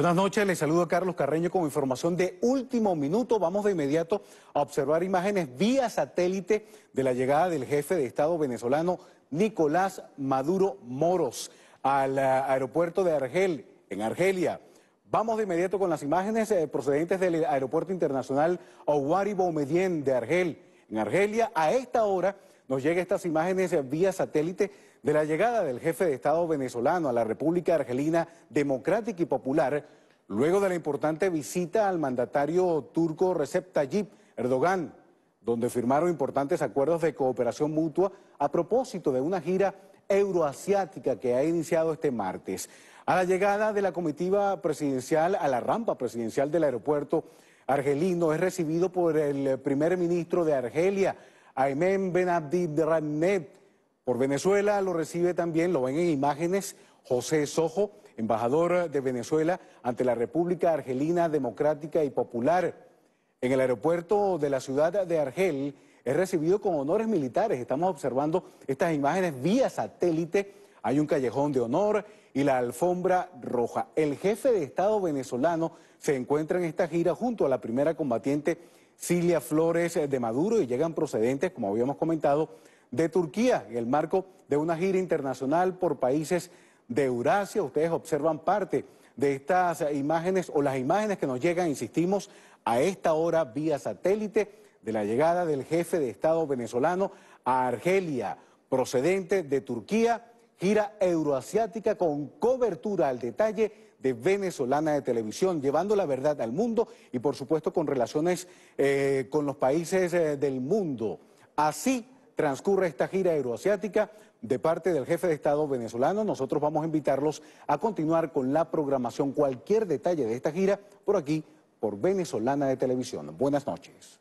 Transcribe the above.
Buenas noches, les saludo a Carlos Carreño con información de último minuto. Vamos de inmediato a observar imágenes vía satélite de la llegada del jefe de Estado venezolano Nicolás Maduro Moros al eh, aeropuerto de Argel, en Argelia. Vamos de inmediato con las imágenes eh, procedentes del Aeropuerto Internacional Owari Boumedien de Argel, en Argelia. A esta hora nos llega estas imágenes vía satélite de la llegada del jefe de Estado venezolano a la República Argelina Democrática y Popular, luego de la importante visita al mandatario turco Recep Tayyip Erdogan, donde firmaron importantes acuerdos de cooperación mutua a propósito de una gira euroasiática que ha iniciado este martes. A la llegada de la comitiva presidencial a la rampa presidencial del aeropuerto argelino es recibido por el primer ministro de Argelia, Aymen Ben Abdi Por Venezuela lo recibe también, lo ven en imágenes, José Sojo, embajador de Venezuela ante la República Argelina Democrática y Popular. En el aeropuerto de la ciudad de Argel es recibido con honores militares. Estamos observando estas imágenes vía satélite. Hay un callejón de honor y la alfombra roja. El jefe de Estado venezolano se encuentra en esta gira junto a la primera combatiente Cilia Flores eh, de Maduro y llegan procedentes, como habíamos comentado, de Turquía en el marco de una gira internacional por países de Eurasia. Ustedes observan parte de estas eh, imágenes o las imágenes que nos llegan, insistimos, a esta hora vía satélite de la llegada del jefe de Estado venezolano a Argelia, procedente de Turquía gira euroasiática con cobertura al detalle de venezolana de televisión, llevando la verdad al mundo y por supuesto con relaciones eh, con los países eh, del mundo. Así transcurre esta gira euroasiática de parte del jefe de Estado venezolano. Nosotros vamos a invitarlos a continuar con la programación, cualquier detalle de esta gira, por aquí, por Venezolana de Televisión. Buenas noches.